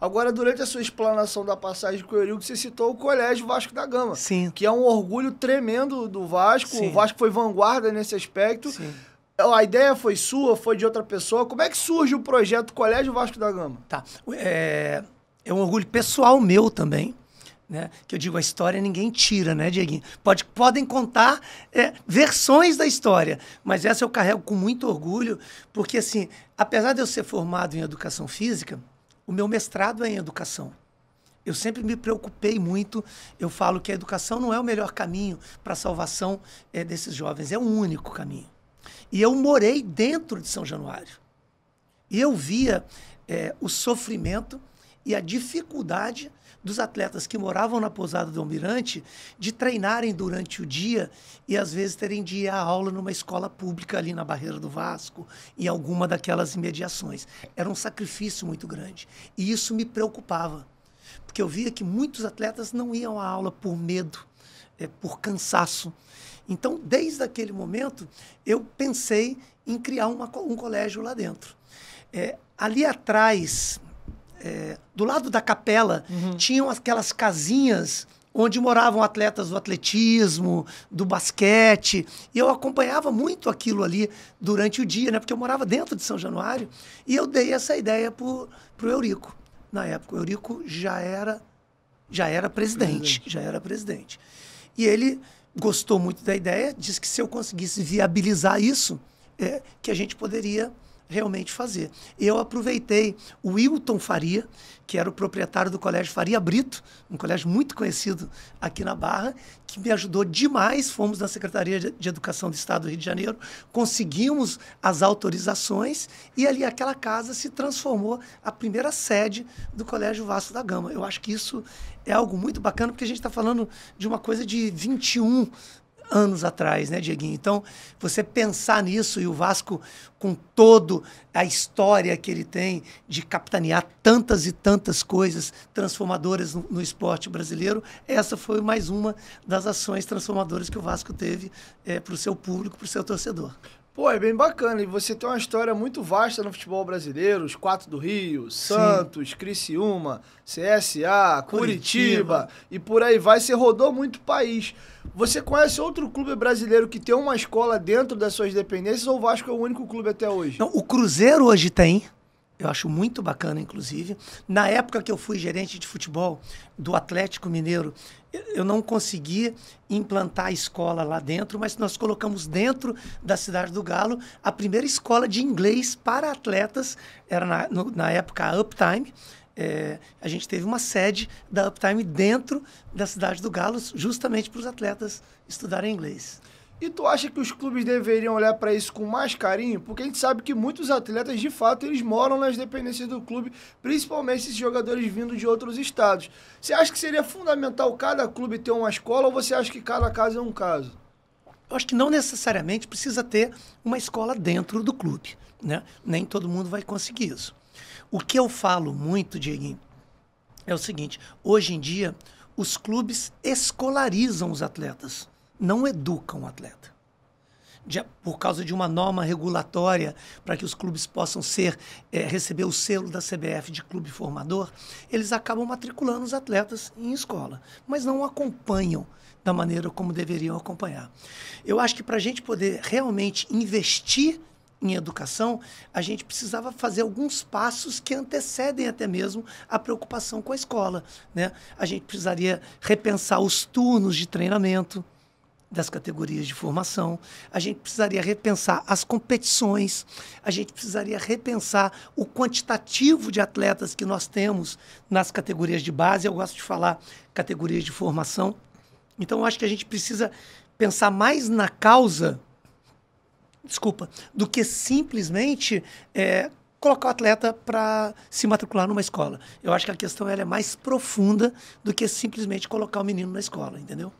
Agora, durante a sua explanação da passagem com o Eurico, você citou o Colégio Vasco da Gama. Sim. Que é um orgulho tremendo do Vasco. Sim. O Vasco foi vanguarda nesse aspecto. Sim. É, a ideia foi sua, foi de outra pessoa. Como é que surge o projeto Colégio Vasco da Gama? Tá. É, é um orgulho pessoal meu também. Né? Que eu digo, a história ninguém tira, né, Dieguinho? Pode, podem contar é, versões da história, mas essa eu carrego com muito orgulho, porque, assim, apesar de eu ser formado em educação física, o meu mestrado é em educação. Eu sempre me preocupei muito. Eu falo que a educação não é o melhor caminho para a salvação é, desses jovens, é o único caminho. E eu morei dentro de São Januário. E eu via é, o sofrimento e a dificuldade dos atletas que moravam na pousada do Almirante de treinarem durante o dia e às vezes terem de ir à aula numa escola pública ali na Barreira do Vasco, em alguma daquelas imediações. Era um sacrifício muito grande e isso me preocupava, porque eu via que muitos atletas não iam à aula por medo, é, por cansaço. Então, desde aquele momento, eu pensei em criar uma, um colégio lá dentro. É, ali atrás, é, do lado da capela uhum. tinham aquelas casinhas onde moravam atletas do atletismo, do basquete, e eu acompanhava muito aquilo ali durante o dia, né? Porque eu morava dentro de São Januário, e eu dei essa ideia pro, pro Eurico. Na época, o Eurico já era já era presidente, presidente, já era presidente. E ele gostou muito da ideia, disse que se eu conseguisse viabilizar isso, é, que a gente poderia realmente fazer. Eu aproveitei o Wilton Faria, que era o proprietário do Colégio Faria Brito, um colégio muito conhecido aqui na Barra, que me ajudou demais. Fomos na Secretaria de Educação do Estado do Rio de Janeiro, conseguimos as autorizações e ali aquela casa se transformou a primeira sede do Colégio Vasco da Gama. Eu acho que isso é algo muito bacana, porque a gente está falando de uma coisa de 21 anos atrás, né, Dieguinho? Então, você pensar nisso e o Vasco, com toda a história que ele tem de capitanear tantas e tantas coisas transformadoras no, no esporte brasileiro, essa foi mais uma das ações transformadoras que o Vasco teve é, eh, para o seu público, para o seu torcedor. Pô, é bem bacana. E você tem uma história muito vasta no futebol brasileiro, os quatro do Rio, Santos, Sim. Criciúma, CSA, Curitiba, Curitiba, e por aí vai. Você rodou muito o país. Você conhece outro clube brasileiro que tem uma escola dentro das suas dependências ou o Vasco é o único clube até hoje? Não, o Cruzeiro hoje tem. Eu acho muito bacana, inclusive. Na época que eu fui gerente de futebol do Atlético Mineiro, eu não consegui implantar a escola lá dentro, mas nós colocamos dentro da Cidade do Galo a primeira escola de inglês para atletas. Era na, no, na época a Uptime. É, a gente teve uma sede da Uptime dentro da Cidade do Galo, justamente para os atletas estudarem inglês. E tu acha que os clubes deveriam olhar para isso com mais carinho? Porque a gente sabe que muitos atletas, de fato, eles moram nas dependências do clube, principalmente esses jogadores vindo de outros estados. Você acha que seria fundamental cada clube ter uma escola ou você acha que cada caso é um caso? Eu acho que não necessariamente precisa ter uma escola dentro do clube. Né? Nem todo mundo vai conseguir isso. O que eu falo muito, Dieguinho, é o seguinte: hoje em dia, os clubes escolarizam os atletas não educam o atleta. De, por causa de uma norma regulatória para que os clubes possam ser é, receber o selo da CBF de clube formador, eles acabam matriculando os atletas em escola, mas não acompanham da maneira como deveriam acompanhar. Eu acho que para a gente poder realmente investir em educação, a gente precisava fazer alguns passos que antecedem até mesmo a preocupação com a escola. Né? A gente precisaria repensar os turnos de treinamento, das categorias de formação, a gente precisaria repensar as competições, a gente precisaria repensar o quantitativo de atletas que nós temos nas categorias de base. Eu gosto de falar categorias de formação. Então, acho que a gente precisa pensar mais na causa, desculpa, do que simplesmente é, colocar o atleta para se matricular numa escola. Eu acho que a questão é mais profunda do que simplesmente colocar o menino na escola, entendeu?